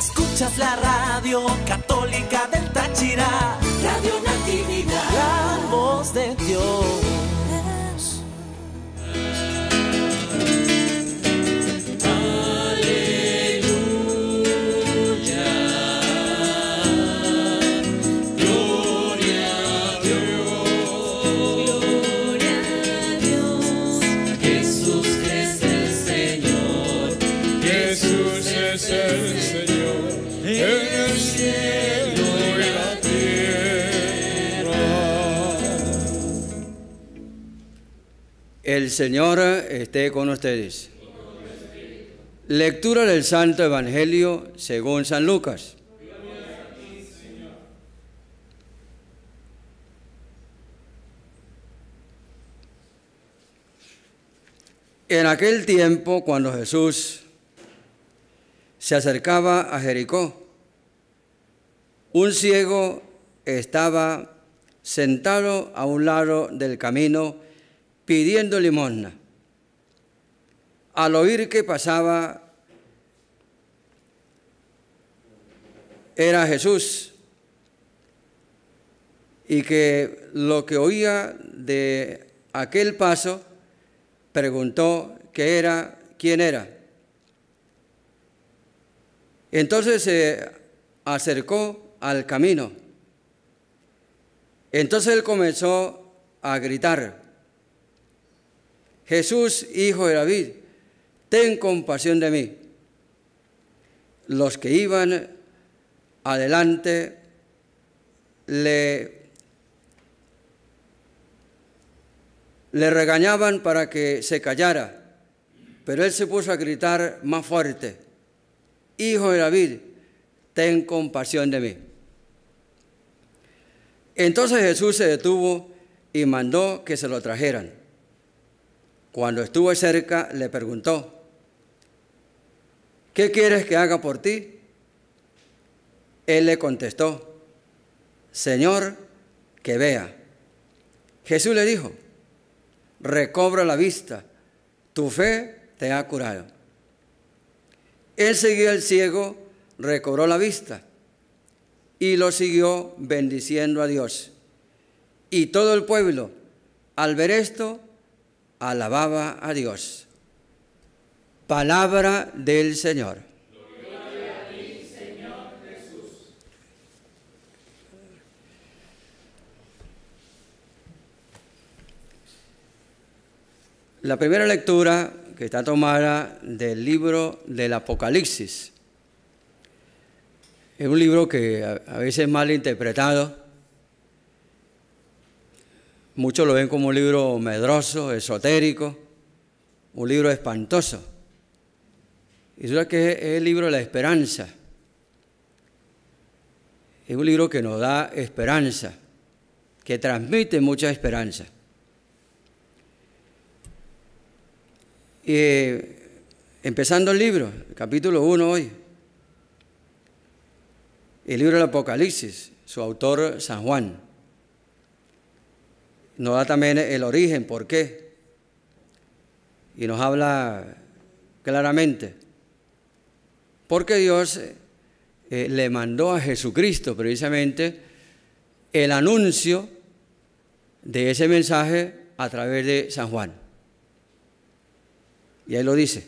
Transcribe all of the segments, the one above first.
Escuchas la radio católica del Táchira El Señor eh, esté con ustedes. Lectura del Santo Evangelio según San Lucas. En aquel tiempo, cuando Jesús se acercaba a Jericó, un ciego estaba sentado a un lado del camino pidiendo limosna. Al oír que pasaba, era Jesús y que lo que oía de aquel paso preguntó qué era, quién era. Entonces se acercó al camino. Entonces él comenzó a gritar, Jesús, hijo de David, ten compasión de mí. Los que iban adelante le, le regañaban para que se callara, pero él se puso a gritar más fuerte, Hijo de David, ten compasión de mí. Entonces Jesús se detuvo y mandó que se lo trajeran. Cuando estuvo cerca, le preguntó, ¿qué quieres que haga por ti? Él le contestó, Señor, que vea. Jesús le dijo, recobra la vista, tu fe te ha curado. Él siguió al ciego, recobró la vista y lo siguió bendiciendo a Dios. Y todo el pueblo, al ver esto, alababa a Dios. Palabra del Señor. La primera lectura que está tomada del libro del Apocalipsis. Es un libro que a veces es mal interpretado Muchos lo ven como un libro medroso, esotérico, un libro espantoso. Y es que es el libro de la esperanza. Es un libro que nos da esperanza, que transmite mucha esperanza. Y eh, empezando el libro, el capítulo 1 hoy, el libro del Apocalipsis, su autor San Juan nos da también el origen, por qué. Y nos habla claramente. Porque Dios eh, eh, le mandó a Jesucristo precisamente el anuncio de ese mensaje a través de San Juan. Y ahí lo dice.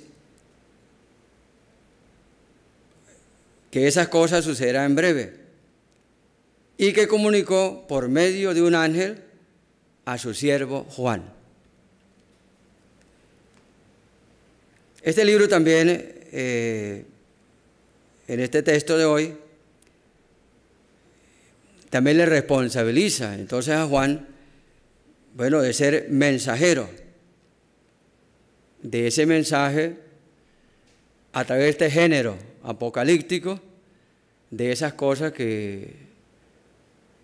Que esas cosas sucederán en breve. Y que comunicó por medio de un ángel a su siervo Juan. Este libro también, eh, en este texto de hoy, también le responsabiliza entonces a Juan, bueno, de ser mensajero de ese mensaje a través de este género apocalíptico, de esas cosas que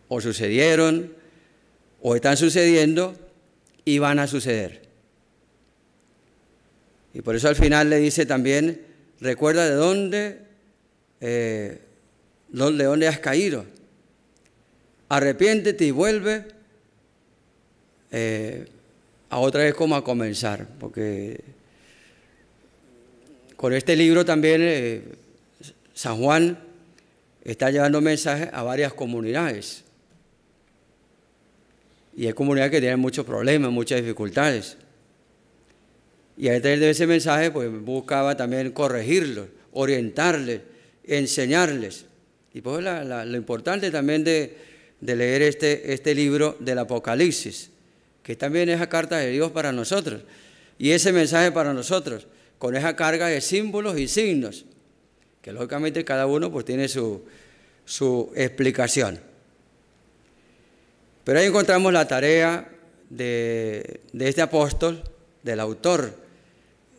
o sucedieron o están sucediendo y van a suceder. Y por eso al final le dice también, recuerda de dónde, eh, de dónde has caído. Arrepiéntete y vuelve eh, a otra vez como a comenzar, porque con este libro también eh, San Juan está llevando mensajes a varias comunidades. Y es comunidad que tiene muchos problemas, muchas dificultades. Y a través de ese mensaje, pues buscaba también corregirlos, orientarles, enseñarles. Y pues lo importante también de, leer este, este, libro del Apocalipsis, que también es la carta de Dios para nosotros. Y ese mensaje para nosotros, con esa carga de símbolos y signos, que lógicamente cada uno pues tiene su explicación. Pero ahí encontramos la tarea de, este apóstol, del autor,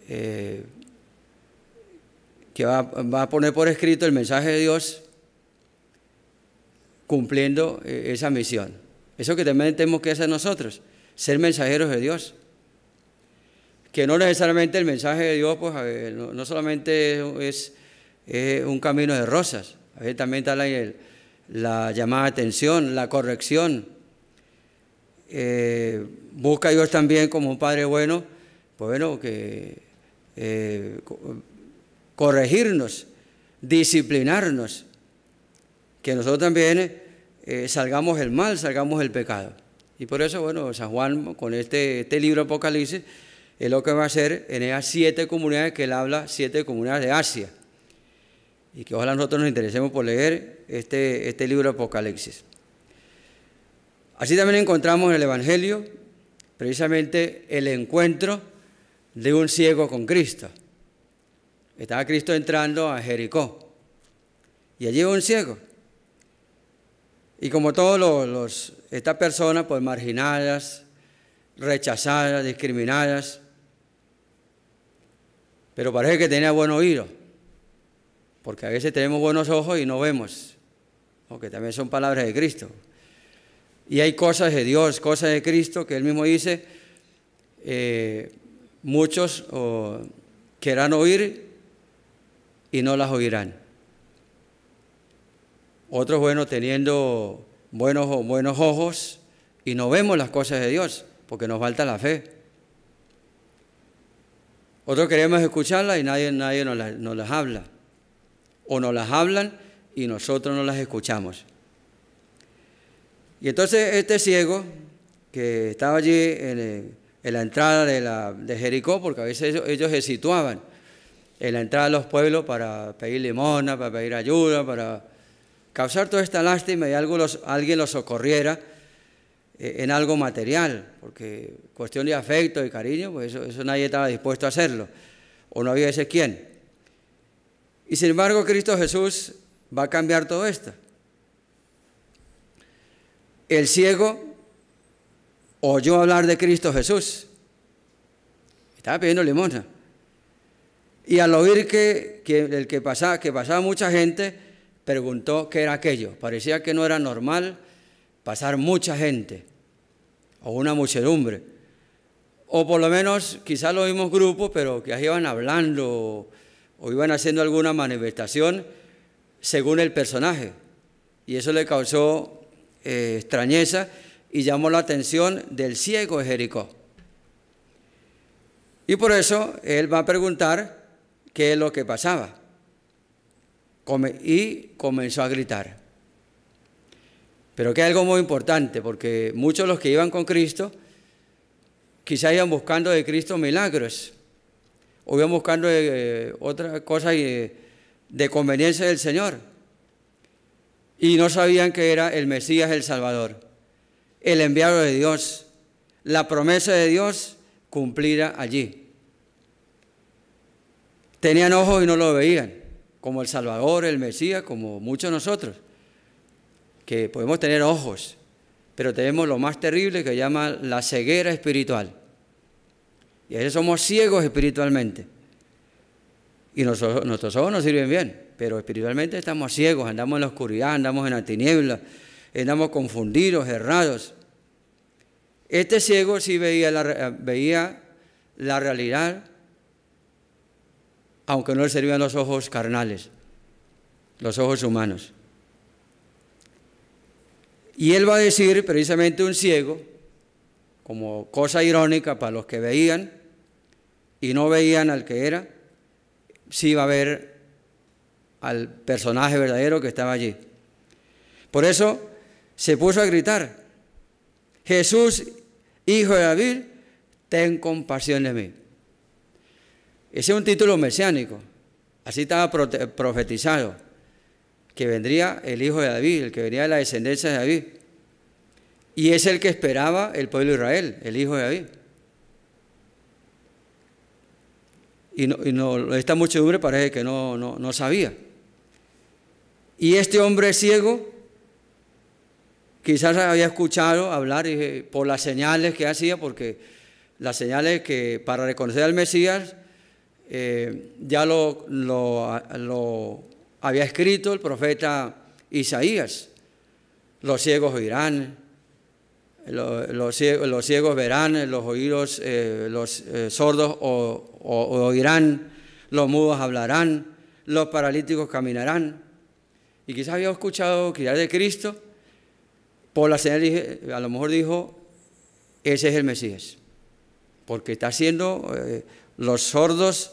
eh, que va, a poner por escrito el mensaje de Dios cumpliendo eh, esa misión. Eso que también tenemos que hacer nosotros, ser mensajeros de Dios que no necesariamente el mensaje de Dios, pues no, solamente es, un camino de rosas, también está la, la llamada atención, la corrección, eh, busca Dios también como un Padre bueno, pues bueno, que eh, corregirnos, disciplinarnos, que nosotros también eh, salgamos del mal, salgamos del pecado. Y por eso, bueno, San Juan con este, este libro Apocalipsis es lo que va a hacer en esas siete comunidades que él habla, siete comunidades de Asia. Y que ojalá nosotros nos interesemos por leer este, este libro Apocalipsis. Así también encontramos en el Evangelio precisamente el encuentro de un ciego con Cristo. Estaba Cristo entrando a Jericó y allí un ciego. Y como todas estas personas, pues marginadas, rechazadas, discriminadas, pero parece que tenía buen oído, porque a veces tenemos buenos ojos y no vemos, porque también son palabras de Cristo. Y hay cosas de Dios, cosas de Cristo, que él mismo dice, eh, muchos querrán oír y no las oirán. Otros, bueno, teniendo buenos, buenos ojos y no vemos las cosas de Dios, porque nos falta la fe. Otros queremos escucharlas y nadie, nadie nos, nos las habla. O nos las hablan y nosotros no las escuchamos. Y entonces este ciego, que estaba allí eh, en, la entrada de, la, de, Jericó, porque a veces ellos, se situaban en la entrada de los pueblos para pedir limona, para pedir ayuda, para causar toda esta lástima y alguien los socorriera eh, en algo material, porque cuestión de afecto y cariño, pues eso, eso nadie estaba dispuesto a hacerlo, o no había ese quién. Y sin embargo, Cristo Jesús va a cambiar todo esto. El ciego oyó hablar de Cristo Jesús. Estaba pidiendo limosna. Y al oír que, el que pasaba, que pasaba mucha gente, preguntó qué era aquello. Parecía que no era normal pasar mucha gente o una muchedumbre. O por lo menos quizás los mismos grupos, pero que iban hablando o iban haciendo alguna manifestación según el personaje. Y eso le causó eh, extrañeza y llamó la atención del ciego de Jericó. Y por eso él va a preguntar qué es lo que pasaba. Y comenzó a gritar. Pero que hay algo muy importante, porque muchos de los que iban con Cristo, quizás iban buscando de Cristo milagros, o iban buscando eh, otra cosa eh, de conveniencia del Señor y no sabían que era el Mesías el Salvador, el enviado de Dios, la promesa de Dios cumplida allí. Tenían ojos y no lo veían, como el Salvador, el Mesías, como muchos de nosotros, que podemos tener ojos, pero tenemos lo más terrible que llama la ceguera espiritual. Y a veces somos ciegos espiritualmente. Y nuestros, ojos no sirven bien, pero espiritualmente estamos ciegos, andamos en la oscuridad, andamos en la tiniebla, andamos confundidos, errados. Este ciego sí veía la, eh, veía la realidad, aunque no le servían los ojos carnales, los ojos humanos. Y él va a decir, precisamente un ciego, como cosa irónica para los que veían y no veían al que era, sí va a haber al personaje verdadero que estaba allí. Por eso se puso a gritar, Jesús, hijo de David, ten compasión de mí. Ese es un título mesiánico, así estaba profetizado, que vendría el hijo de David, el que venía de la descendencia de David. Y es el que esperaba el pueblo de Israel, el hijo de David. Y, no, esta muchedumbre parece que no, no sabía. Y este hombre ciego quizás había escuchado hablar por las señales que hacía, porque las señales que para reconocer al Mesías eh, ya lo, había escrito el profeta Isaías. Los ciegos oirán, los, ciegos, verán, los oídos, eh, los eh, sordos oirán, los mudos hablarán, los paralíticos caminarán y quizás había escuchado ...criar de Cristo, por la señal a lo mejor dijo, ese es el Mesías, porque está haciendo, eh, los sordos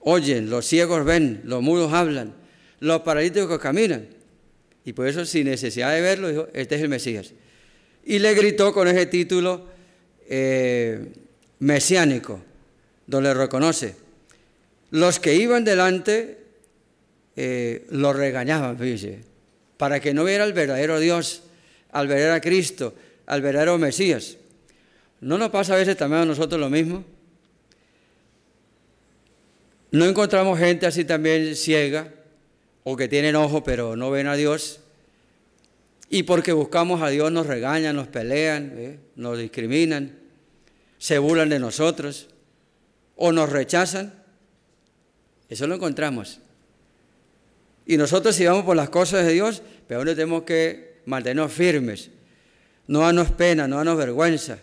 oyen, los ciegos ven, los mudos hablan, los paralíticos caminan. Y por eso, sin necesidad de verlo, dijo, este es el Mesías. Y le gritó con ese título eh, mesiánico, donde reconoce. Los que iban delante eh, lo regañaban, para que no viera el verdadero Dios, al verdadero Cristo, al verdadero Mesías. ¿No nos pasa a veces también a nosotros lo mismo? ¿No encontramos gente así también ciega o que tienen ojo pero no ven a Dios? Y porque buscamos a Dios nos regañan, nos pelean, ¿eh? nos discriminan, se burlan de nosotros o nos rechazan. Eso lo encontramos. Y nosotros si vamos por las cosas de Dios, pero aún tenemos que mantenernos firmes, no darnos pena, no darnos vergüenza,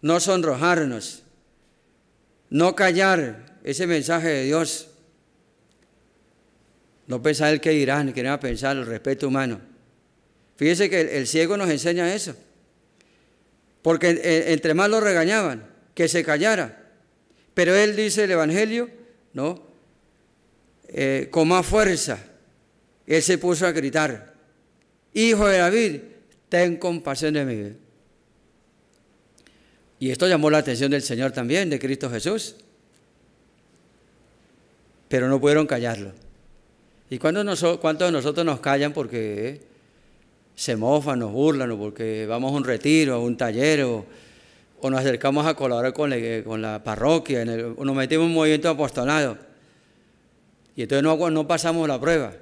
no sonrojarnos, no callar ese mensaje de Dios. No pensar el que dirán, que nada pensar el respeto humano. Fíjese que el, ciego nos enseña eso. Porque entre más lo regañaban, que se callara. Pero él dice el Evangelio, ¿no? Eh, con más fuerza, él se puso a gritar, Hijo de David, ten compasión de mí. Y esto llamó la atención del Señor también, de Cristo Jesús. Pero no pudieron callarlo. ¿Y cuántos, de nosotros nos callan porque eh, se mofan, nos burlan, o porque vamos a un retiro, a un taller, o, nos acercamos a colaborar con la, parroquia, o nos metimos en un movimiento apostolado? Y entonces no, no pasamos la prueba.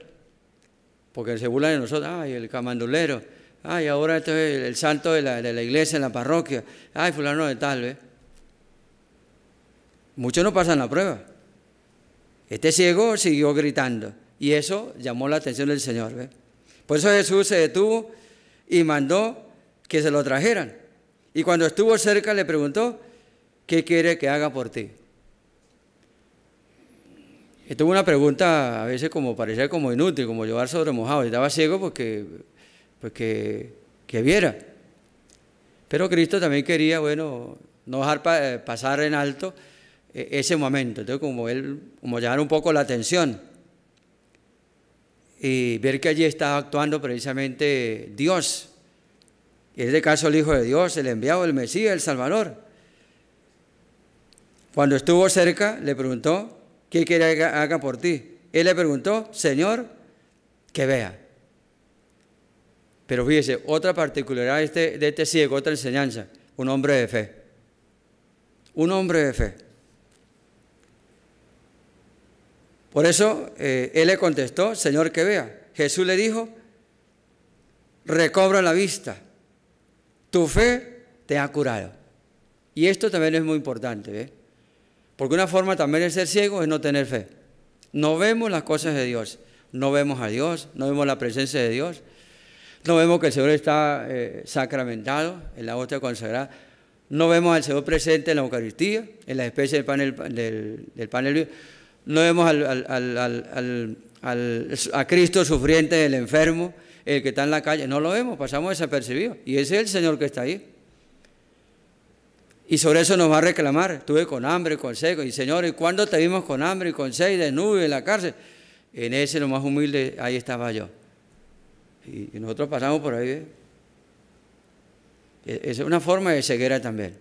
Porque se burlan de nosotros, ay, el camandulero, ay, ahora esto es el, santo de la, iglesia, en la parroquia, ay, fulano de tal, ¿eh? Muchos no pasan la prueba. Este ciego siguió gritando y eso llamó la atención del Señor. ¿ve? Por eso Jesús se detuvo y mandó que se lo trajeran. Y cuando estuvo cerca le preguntó, ¿qué quiere que haga por ti? Esto es una pregunta a veces como parecía como inútil, como llevar sobre mojado. Estaba ciego porque, pues que, viera. Pero Cristo también quería, bueno, no dejar eh, pasar en alto eh, ese momento. Entonces, como él, como llamar un poco la atención y ver que allí estaba actuando precisamente Dios. En este caso, el Hijo de Dios, el enviado, el Mesías, el Salvador. Cuando estuvo cerca, le preguntó, ¿qué quiere que haga por ti? Él le preguntó, Señor, que vea. Pero fíjese, otra particularidad de este, de este ciego, otra enseñanza, un hombre de fe. Un hombre de fe. Por eso eh, él le contestó, Señor, que vea. Jesús le dijo, recobra la vista, tu fe te ha curado. Y esto también es muy importante. ¿eh? Porque una forma también de ser ciego es no tener fe. No vemos las cosas de Dios, no vemos a Dios, no vemos la presencia de Dios, no vemos que el Señor está eh, sacramentado en la hostia consagrada, no vemos al Señor presente en la Eucaristía, en la especie del pan del, del, no vemos a Cristo sufriente, el enfermo, el que está en la calle, no lo vemos, pasamos desapercibidos. Y ese es el Señor que está ahí. Y sobre eso nos va a reclamar. Estuve con hambre, con seco. Y Señor, ¿y cuándo te vimos con hambre y con sed y de nube en la cárcel? En ese, lo más humilde, ahí estaba yo. Y, nosotros pasamos por ahí. E, es una forma de ceguera también.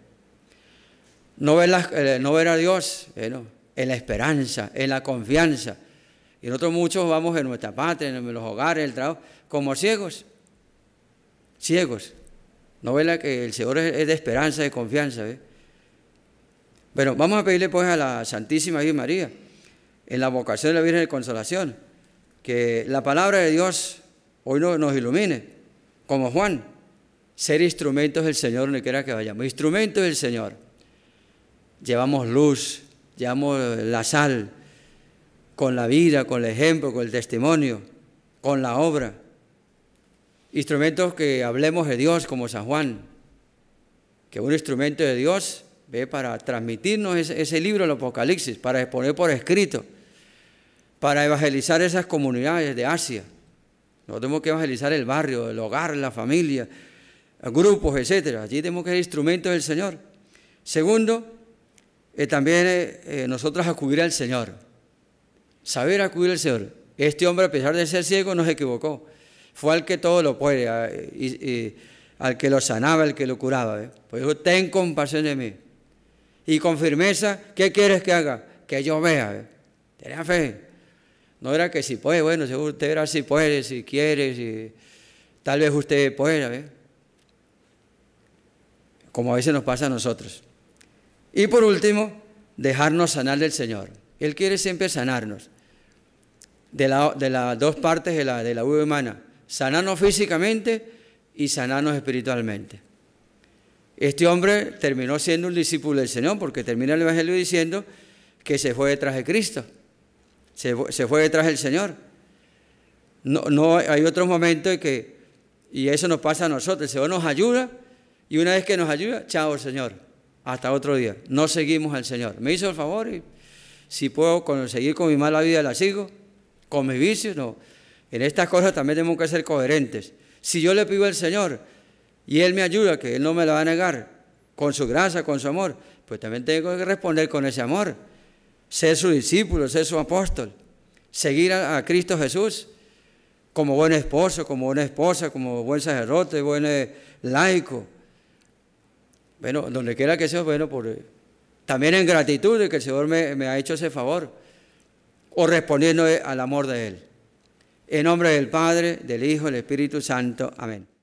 No ver, eh, no ver a Dios eh, en la esperanza, en la confianza. Y nosotros muchos vamos en nuestra patria, en los hogares, en el trabajo, como ciegos. Ciegos. Novela que el Señor es de esperanza, de confianza. ¿eh? Bueno, vamos a pedirle pues a la Santísima Virgen María, en la vocación de la Virgen de Consolación, que la palabra de Dios hoy nos ilumine, como Juan, ser instrumentos del Señor donde quiera que vayamos, instrumentos del Señor. Llevamos luz, llevamos la sal, con la vida, con el ejemplo, con el testimonio, con la obra. Instrumentos que hablemos de Dios como San Juan, que un instrumento de Dios ve para transmitirnos ese, libro del Apocalipsis, para exponer por escrito, para evangelizar esas comunidades de Asia. No tenemos que evangelizar el barrio, el hogar, la familia, grupos, etc. Allí tenemos que ser instrumentos del Señor. Segundo, eh, también eh, eh, nosotros acudir al Señor. Saber acudir al Señor. Este hombre, a pesar de ser ciego, nos equivocó. Fue al que todo lo puede, al que lo sanaba, al que lo curaba. ¿eh? Pues Por eso ten compasión de mí. Y con firmeza, ¿qué quieres que haga? Que yo vea. ¿eh? Tenía fe. No era que si puede, bueno, seguro usted era si puede, si quiere, tal vez usted pueda. ¿eh? Como a veces nos pasa a nosotros. Y por último, dejarnos sanar del Señor. Él quiere siempre sanarnos de, las dos partes de la, de la vida humana, sanarnos físicamente y sanarnos espiritualmente. Este hombre terminó siendo un discípulo del Señor porque termina el Evangelio diciendo que se fue detrás de Cristo, se, fue detrás del Señor. No, no hay otros momentos que, y eso nos pasa a nosotros, el Señor nos ayuda y una vez que nos ayuda, chao Señor, hasta otro día, no seguimos al Señor. Me hizo el favor y si puedo seguir con mi mala vida la sigo, con mis vicios, no en estas cosas también tenemos que ser coherentes. Si yo le pido al Señor y Él me ayuda, que Él no me la va a negar, con su gracia, con su amor, pues también tengo que responder con ese amor. Ser su discípulo, ser su apóstol, seguir a, Cristo Jesús como buen esposo, como buena esposa, como buen sacerdote, buen eh, laico. Bueno, donde quiera que sea, bueno, por, también en gratitud de que el Señor me ha hecho ese favor, o respondiendo eh, al amor de Él. En nombre del Padre, del Hijo, y del Espíritu Santo. Amén.